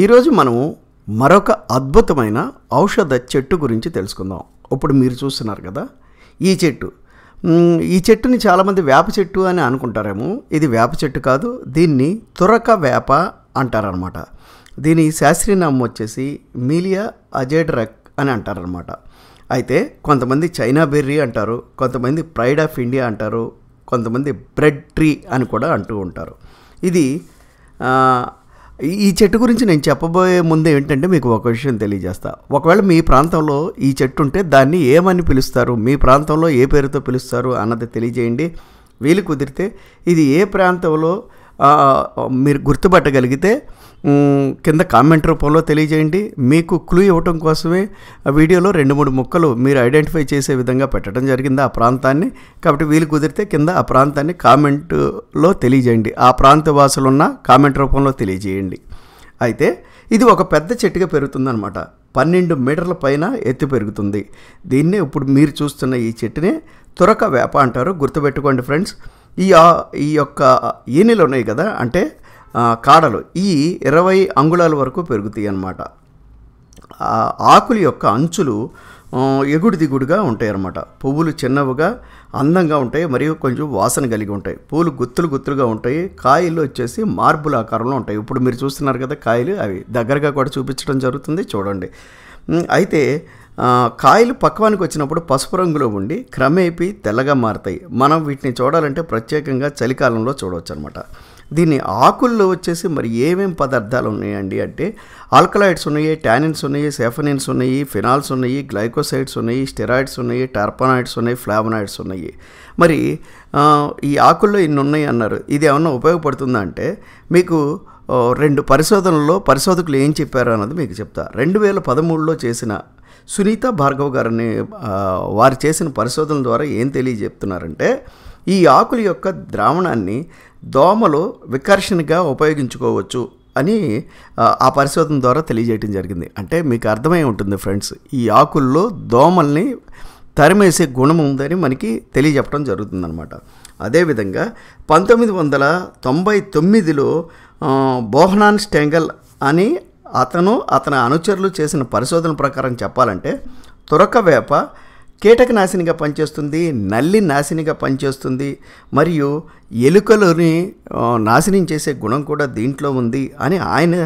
ఈరోజు మనం మరొక అద్భుతమైన ఔషధ చెట్టు గురించి తెలుసుకుందాం ఇప్పుడు మీరు చూస్తున్నారు కదా ఈ చెట్టు ఈ చెట్టుని చాలామంది వేప చెట్టు అని అనుకుంటారేమో ఇది వేప చెట్టు కాదు దీన్ని తురక వేప అంటారనమాట దీని శాస్త్రీయ నామం వచ్చేసి మీలియా అజేడ్రక్ అని అంటారనమాట అయితే కొంతమంది చైనా బెర్రీ అంటారు కొంతమంది ప్రైడ్ ఆఫ్ ఇండియా అంటారు కొంతమంది బ్రెడ్ ట్రీ అని కూడా అంటూ ఉంటారు ఇది ఈ చెట్టు గురించి నేను చెప్పబోయే ముందే ఏంటంటే మీకు ఒక విషయం తెలియజేస్తా ఒకవేళ మీ ప్రాంతంలో ఈ చెట్టు ఉంటే దాన్ని ఏమని పిలుస్తారు మీ ప్రాంతంలో ఏ పేరుతో పిలుస్తారు అన్నది తెలియజేయండి వీలు కుదిరితే ఇది ఏ ప్రాంతంలో మీరు గుర్తుపట్టగలిగితే కింద కామెంట్ రూపంలో తెలియజేయండి మీకు క్లూ ఇవ్వటం కోసమే ఆ వీడియోలో రెండు మూడు ముక్కలు మీరు ఐడెంటిఫై చేసే విధంగా పెట్టడం జరిగింది ఆ ప్రాంతాన్ని కాబట్టి వీలు కుదిరితే కింద ఆ ప్రాంతాన్ని కామెంట్లో తెలియజేయండి ఆ ప్రాంత వాసులున్న కామెంట్ రూపంలో తెలియజేయండి అయితే ఇది ఒక పెద్ద చెట్టుగా పెరుగుతుందన్నమాట పన్నెండు మీటర్ల పైన ఎత్తు పెరుగుతుంది దీన్నే ఇప్పుడు మీరు చూస్తున్న ఈ చెట్టుని తురక వేప అంటారు గుర్తుపెట్టుకోండి ఫ్రెండ్స్ ఈ ఈ యొక్క ఈనెలు ఉన్నాయి కదా అంటే కాడలు ఈ ఇరవై అంగుళాల వరకు పెరుగుతాయి అన్నమాట ఆకులు యొక్క అంచులు ఎగుడు దిగుడుగా ఉంటాయి అన్నమాట పువ్వులు చిన్నవిగా అందంగా ఉంటాయి మరియు కొంచెం వాసన కలిగి ఉంటాయి పూలు గుత్తులు గుత్తులుగా ఉంటాయి కాయలు వచ్చేసి మార్బుల ఆకారంలో ఉంటాయి ఇప్పుడు మీరు చూస్తున్నారు కదా కాయలు అవి దగ్గరగా కూడా చూపించడం జరుగుతుంది చూడండి అయితే కాయలు పక్వానికి వచ్చినప్పుడు పసుపు రంగులో ఉండి క్రమేపీ తెల్లగా మారుతాయి మనం వీటిని చూడాలంటే ప్రత్యేకంగా చలికాలంలో చూడవచ్చు అనమాట దీని ఆకుల్లో వచ్చేసి మరి ఏమేమి పదార్థాలు ఉన్నాయండి అంటే ఆల్కలాయిడ్స్ ఉన్నాయి టానిన్స్ ఉన్నాయి సెఫనిన్స్ ఉన్నాయి ఫినాల్స్ ఉన్నాయి గ్లైకోసైడ్స్ ఉన్నాయి స్టెరాయిడ్స్ ఉన్నాయి టార్పనాయిడ్స్ ఉన్నాయి ఫ్లావనాయిడ్స్ ఉన్నాయి మరి ఈ ఆకుల్లో ఇన్ని ఉన్నాయి అన్నారు ఇది ఏమన్నా ఉపయోగపడుతుందా అంటే మీకు రెండు పరిశోధనల్లో పరిశోధకులు ఏం చెప్పారు అన్నది మీకు చెప్తా రెండు వేల పదమూడులో చేసిన సునీత భార్గవ్ గారిని వారు చేసిన పరిశోధనల ద్వారా ఏం తెలియజెప్తున్నారంటే ఈ ఆకుల యొక్క ద్రావణాన్ని దోమలు వికర్షణగా ఉపయోగించుకోవచ్చు అని ఆ పరిశోధన ద్వారా తెలియజేయడం జరిగింది అంటే మీకు అర్థమై ఉంటుంది ఫ్రెండ్స్ ఈ ఆకుల్లో దోమల్ని తరిమేసే గుణం ఉందని మనకి తెలియజెప్పడం జరుగుతుందనమాట అదేవిధంగా పంతొమ్మిది వందల తొంభై తొమ్మిదిలో బోహనాన్ స్టెంగల్ అని అతను అతని అనుచరులు చేసిన పరిశోధన ప్రకారం చెప్పాలంటే తురక వేప కీటకనాశినిగా పనిచేస్తుంది నల్లి నాశినిగా పనిచేస్తుంది మరియు ఎలుకలని నాశనం చేసే గుణం కూడా దీంట్లో ఉంది అని ఆయన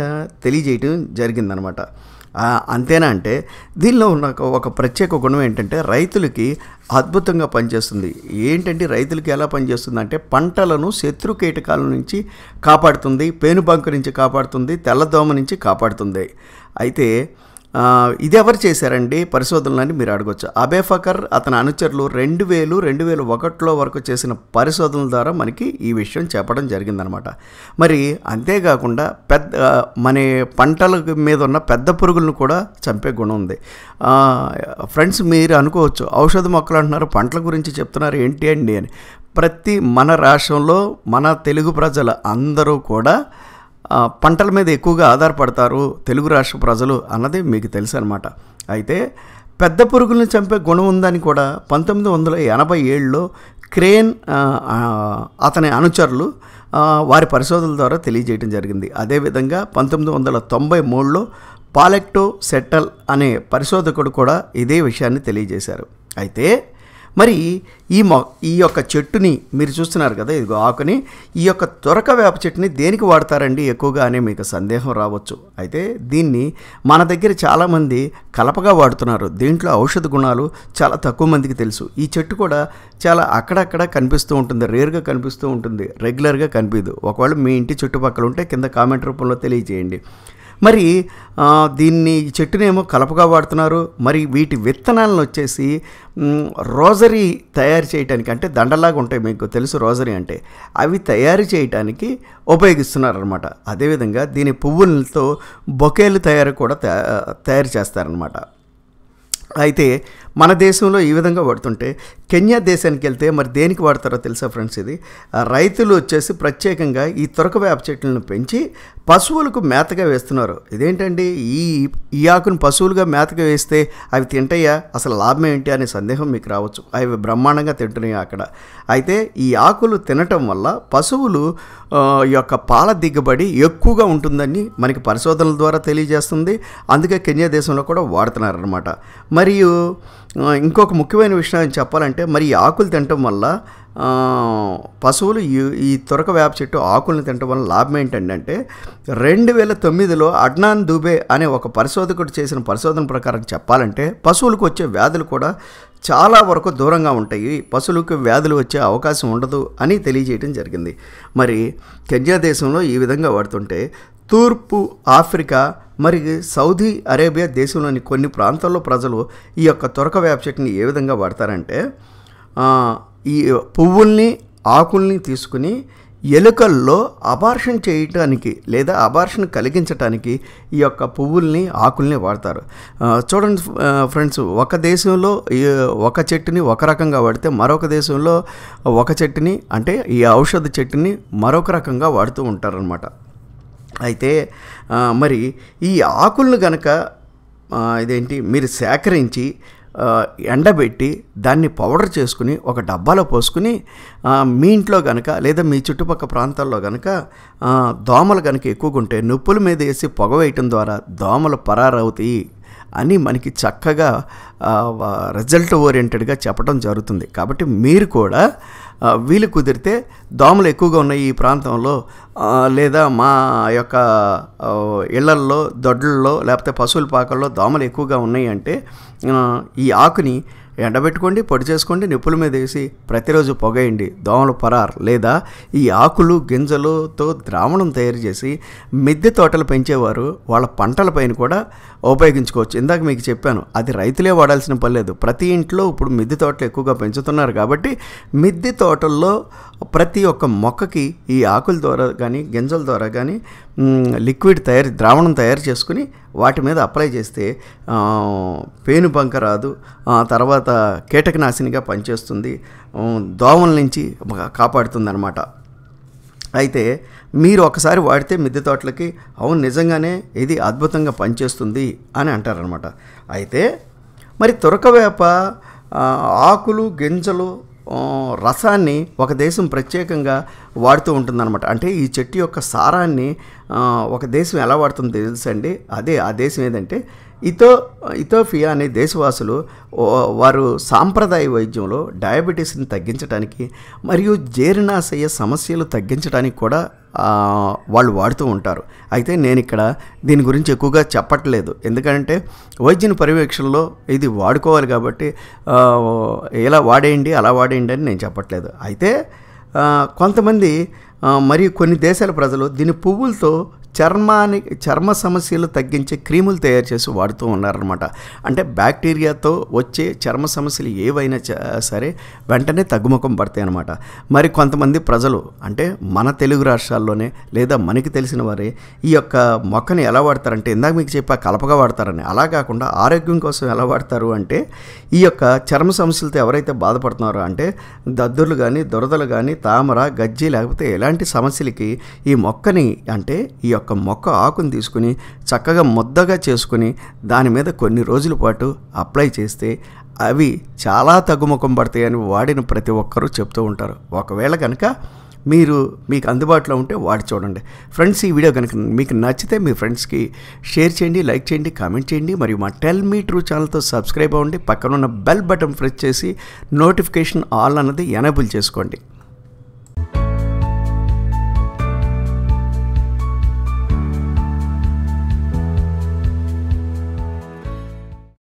తెలియజేయడం జరిగిందనమాట అంతేనా అంటే దీనిలో ఉన్న ఒక ప్రత్యేక గుణం ఏంటంటే రైతులకి అద్భుతంగా పనిచేస్తుంది ఏంటంటే రైతులకి ఎలా పనిచేస్తుంది అంటే పంటలను శత్రు కీటకాల నుంచి కాపాడుతుంది పేనుబంక నుంచి కాపాడుతుంది తెల్లదోమ నుంచి కాపాడుతుంది అయితే ఇది ఎవరు చేశారండి పరిశోధనలని మీరు అడగవచ్చు అబేఫకర్ అతని అనుచరులు రెండు వేలు రెండు వేల ఒకటిలో వరకు చేసిన పరిశోధనల ద్వారా మనకి ఈ విషయం చెప్పడం జరిగిందనమాట మరి అంతేకాకుండా పెద్ద మన పంటల మీద ఉన్న పెద్ద పురుగులను కూడా చంపే గుణం ఉంది ఫ్రెండ్స్ మీరు అనుకోవచ్చు ఔషధ మొక్కలు అంటున్నారు పంటల గురించి చెప్తున్నారు ఏంటి అండి అని ప్రతి మన రాష్ట్రంలో మన తెలుగు ప్రజలు అందరూ కూడా పంటల మీద ఎక్కువగా ఆధారపడతారు తెలుగు రాష్ట్ర ప్రజలు అన్నది మీకు తెలుసు అనమాట అయితే పెద్ద పురుగులను చంపే గుణం ఉందని కూడా పంతొమ్మిది వందల ఎనభై ఏడులో క్రేన్ అతని అనుచరులు వారి పరిశోధనల ద్వారా తెలియజేయడం జరిగింది అదేవిధంగా పంతొమ్మిది వందల తొంభై మూడులో పాలెక్టో సెట్టల్ అనే పరిశోధకుడు కూడా ఇదే విషయాన్ని తెలియజేశారు అయితే మరి ఈ మొ ఈ యొక్క చెట్టుని మీరు చూస్తున్నారు కదా ఇదిగో ఆకుని ఈ యొక్క తొరక వేప చెట్టుని దేనికి వాడతారండి ఎక్కువగా అనే మీకు సందేహం రావచ్చు అయితే దీన్ని మన దగ్గర చాలామంది కలపగా వాడుతున్నారు దీంట్లో ఔషధ గుణాలు చాలా తక్కువ మందికి తెలుసు ఈ చెట్టు కూడా చాలా అక్కడక్కడ కనిపిస్తూ ఉంటుంది రేర్గా కనిపిస్తూ ఉంటుంది రెగ్యులర్గా కనిపించదు ఒకవేళ మీ ఇంటి చుట్టుపక్కల ఉంటే కింద కామెంట్ రూపంలో తెలియజేయండి మరి దీన్ని చెట్టునేమో కలపగా వాడుతున్నారు మరి వీటి విత్తనాలను వచ్చేసి రోజరీ తయారు చేయడానికి అంటే దండలాగా ఉంటాయి మీకు తెలుసు రోజరీ అంటే అవి తయారు చేయడానికి ఉపయోగిస్తున్నారనమాట అదేవిధంగా దీని పువ్వులతో బొకేలు తయారు కూడా తయారు చేస్తారనమాట అయితే మన దేశంలో ఈ విధంగా వాడుతుంటే కెన్యా దేశానికి వెళ్తే మరి దేనికి వాడతారో తెలుసా ఫ్రెండ్స్ ఇది రైతులు వచ్చేసి ప్రత్యేకంగా ఈ తొరక వేప చెట్లను పెంచి పశువులకు మేతగా వేస్తున్నారు ఇదేంటండి ఈ ఈ ఆకును పశువులుగా మేతగా వేస్తే అవి తింటాయా అసలు లాభం ఏంటి అనే సందేహం మీకు రావచ్చు అవి బ్రహ్మాండంగా తింటున్నాయి అక్కడ అయితే ఈ ఆకులు తినటం వల్ల పశువులు యొక్క పాల దిగుబడి ఎక్కువగా ఉంటుందని మనకి పరిశోధనల ద్వారా తెలియజేస్తుంది అందుకే కెన్యా దేశంలో కూడా వాడుతున్నారనమాట మరి మరియు ఇంకొక ముఖ్యమైన విషయం చెప్పాలంటే మరి ఈ ఆకులు తినటం వల్ల పశువులు ఈ తురక వేప చెట్టు ఆకులను తినటం వల్ల లాభం ఏంటంటే రెండు వేల తొమ్మిదిలో అడ్నాన్ దుబే అనే ఒక పరిశోధకుడు చేసిన పరిశోధన ప్రకారం చెప్పాలంటే పశువులకు వచ్చే వ్యాధులు కూడా చాలా వరకు దూరంగా ఉంటాయి పశువులకు వ్యాధులు వచ్చే అవకాశం ఉండదు అని తెలియజేయడం జరిగింది మరి కెన్యా దేశంలో ఈ విధంగా వాడుతుంటే తూర్పు ఆఫ్రికా మరియు సౌదీ అరేబియా దేశంలోని కొన్ని ప్రాంతాల్లో ప్రజలు ఈ యొక్క తొరక వేప చెట్టుని ఏ విధంగా వాడతారంటే ఈ పువ్వుల్ని ఆకుల్ని తీసుకుని ఎలుకల్లో అబార్షన్ చేయటానికి లేదా అబార్షన్ కలిగించటానికి ఈ యొక్క పువ్వుల్ని ఆకుల్ని వాడతారు చూడండి ఫ్రెండ్స్ ఒక దేశంలో ఒక చెట్టుని ఒక రకంగా వాడితే మరొక దేశంలో ఒక చెట్టుని అంటే ఈ ఔషధ చెట్టుని మరొక రకంగా వాడుతూ ఉంటారనమాట అయితే మరి ఈ ఆకులను గనక ఇదేంటి మీరు సేకరించి ఎండబెట్టి దాన్ని పౌడర్ చేసుకుని ఒక డబ్బాలో పోసుకుని మీ ఇంట్లో కనుక లేదా మీ చుట్టుపక్క ప్రాంతాల్లో కనుక దోమలు కనుక ఎక్కువగా ఉంటే నొప్పుల మీద వేసి పొగ వేయటం ద్వారా దోమలు పరారవుతాయి అని మనకి చక్కగా రిజల్ట్ ఓరియంటెడ్గా చెప్పడం జరుగుతుంది కాబట్టి మీరు కూడా వీలు కుదిరితే దోమలు ఎక్కువగా ఉన్న ఈ ప్రాంతంలో లేదా మా యొక్క ఇళ్లల్లో దొడ్లలో లేకపోతే పశువుల పాకల్లో దోమలు ఎక్కువగా ఉన్నాయి అంటే ఈ ఆకుని ఎండబెట్టుకోండి పొడి చేసుకోండి నిప్పుల మీద వేసి ప్రతిరోజు పొగేయండి దోమలు పరార్ లేదా ఈ ఆకులు గింజలతో ద్రావణం తయారు చేసి మిద్దె తోటలు పెంచేవారు వాళ్ళ పంటలపైన కూడా ఉపయోగించుకోవచ్చు ఇందాక మీకు చెప్పాను అది రైతులే వాడాల్సిన పని లేదు ప్రతి ఇంట్లో ఇప్పుడు మిద్దె తోటలు ఎక్కువగా పెంచుతున్నారు కాబట్టి మిద్దె తోట తోటల్లో ప్రతి ఒక్క మొక్కకి ఈ ఆకుల ద్వారా కానీ గింజల ద్వారా కానీ లిక్విడ్ తయారు ద్రావణం తయారు చేసుకుని వాటి మీద అప్లై చేస్తే పేను బంక రాదు తర్వాత కీటకనాశినిగా పనిచేస్తుంది దోమల నుంచి కాపాడుతుంది అనమాట అయితే మీరు ఒకసారి వాడితే మిద్దె తోటలకి అవును నిజంగానే ఇది అద్భుతంగా పనిచేస్తుంది అని అంటారనమాట అయితే మరి తురక వేప ఆకులు గింజలు రసాన్ని ఒక దేశం ప్రత్యేకంగా వాడుతూ ఉంటుందన్నమాట అంటే ఈ చెట్టు యొక్క సారాన్ని ఒక దేశం ఎలా వాడుతుందో తెలుసండి అదే ఆ దేశం ఏదంటే ఇతో ఇథోపియా అనే దేశవాసులు వారు సాంప్రదాయ వైద్యంలో డయాబెటీస్ని తగ్గించడానికి మరియు జీర్ణాశయ సమస్యలు తగ్గించడానికి కూడా వాళ్ళు వాడుతూ ఉంటారు అయితే నేను ఇక్కడ దీని గురించి ఎక్కువగా చెప్పట్లేదు ఎందుకంటే వైద్యుని పర్యవేక్షణలో ఇది వాడుకోవాలి కాబట్టి ఇలా వాడేయండి అలా వాడేయండి అని నేను చెప్పట్లేదు అయితే కొంతమంది మరియు కొన్ని దేశాల ప్రజలు దీని పువ్వులతో చర్మాని చర్మ సమస్యలు తగ్గించే క్రీములు తయారు చేసి వాడుతూ ఉన్నారనమాట అంటే బ్యాక్టీరియాతో వచ్చే చర్మ సమస్యలు ఏవైనా సరే వెంటనే తగ్గుముఖం పడతాయి అనమాట మరి కొంతమంది ప్రజలు అంటే మన తెలుగు రాష్ట్రాల్లోనే లేదా మనకి తెలిసిన వారే ఈ యొక్క మొక్కని ఎలా వాడతారంటే ఇందాక మీకు చెప్పా కలపగా వాడతారని అలా కాకుండా ఆరోగ్యం కోసం ఎలా వాడతారు అంటే ఈ యొక్క చర్మ సమస్యలతో ఎవరైతే బాధపడుతున్నారో అంటే దద్దుర్లు కానీ దురదలు కానీ తామర గజ్జి లేకపోతే ఎలాంటి సమస్యలకి ఈ మొక్కని అంటే ఈ యొక్క యొక్క మొక్క ఆకును తీసుకుని చక్కగా ముద్దగా చేసుకుని దాని మీద కొన్ని రోజుల పాటు అప్లై చేస్తే అవి చాలా తగ్గుముఖం పడతాయని వాడిన ప్రతి ఒక్కరూ చెప్తూ ఉంటారు ఒకవేళ కనుక మీరు మీకు అందుబాటులో ఉంటే వాడి చూడండి ఫ్రెండ్స్ ఈ వీడియో కనుక మీకు నచ్చితే మీ ఫ్రెండ్స్కి షేర్ చేయండి లైక్ చేయండి కామెంట్ చేయండి మరియు మా టెల్ మీ ట్రూ ఛానల్తో సబ్స్క్రైబ్ అవ్వండి పక్కనున్న బెల్ బటన్ ప్రెస్ చేసి నోటిఫికేషన్ ఆల్ అన్నది ఎనేబుల్ చేసుకోండి